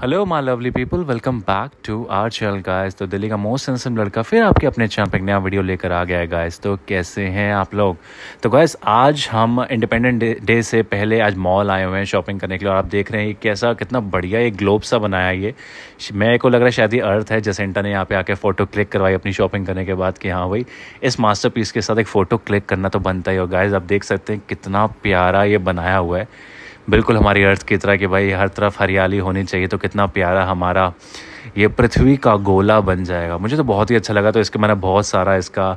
hello my lovely people welcome back to our channel guys तो दिल्ली का most सेंसिम लड़का फिर आपके अपने चैनल पर नया वीडियो लेकर आ गया है गाइस तो कैसे हैं आप लोग तो गाइस आज हम इंडिपेंडेंट डे से पहले आज मॉल आए हुए हैं शॉपिंग करने के लिए और आप देख रहे हैं कैसा कितना बढ़िया एक ग्लोब सा बनाया ये मैं को लग रहा है शायद ये अर्थ है जैसेंटा ने यहाँ पे आके फ़ोटो क्लिक करवाई अपनी शॉपिंग करने के बाद कि हाँ भाई इस मास्टर के साथ एक फ़ोटो क्लिक करना तो बनता ही और गाइज़ आप देख सकते हैं कितना प्यारा ये बनाया हुआ है बिल्कुल हमारी अर्थ की तरह कि भाई हर तरफ हरियाली होनी चाहिए तो कितना प्यारा हमारा ये पृथ्वी का गोला बन जाएगा मुझे तो बहुत ही अच्छा लगा तो इसके मैंने बहुत सारा इसका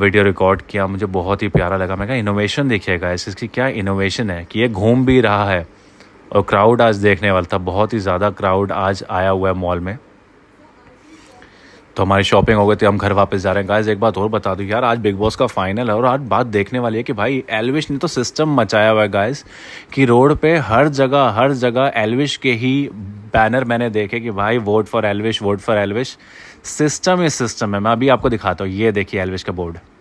वीडियो रिकॉर्ड किया मुझे बहुत ही प्यारा लगा मैं कहा इनोवेशन देखिएगा इस इसकी क्या इनोवेशन है कि ये घूम भी रहा है और क्राउड आज देखने वाला था बहुत ही ज़्यादा क्राउड आज आया हुआ है मॉल में तो हमारी शॉपिंग हो गई थी हम घर वापस जा रहे हैं गाइज एक बात और बता दूं यार आज बिग बॉस का फाइनल है और आज बात देखने वाली है कि भाई एलविश ने तो सिस्टम मचाया हुआ है गाइज कि रोड पे हर जगह हर जगह एलविश के ही बैनर मैंने देखे कि भाई vote for Elvish vote for Elvish system ही सिस्टम है मैं अभी आपको दिखाता हूँ ये देखिए एलविश का बोर्ड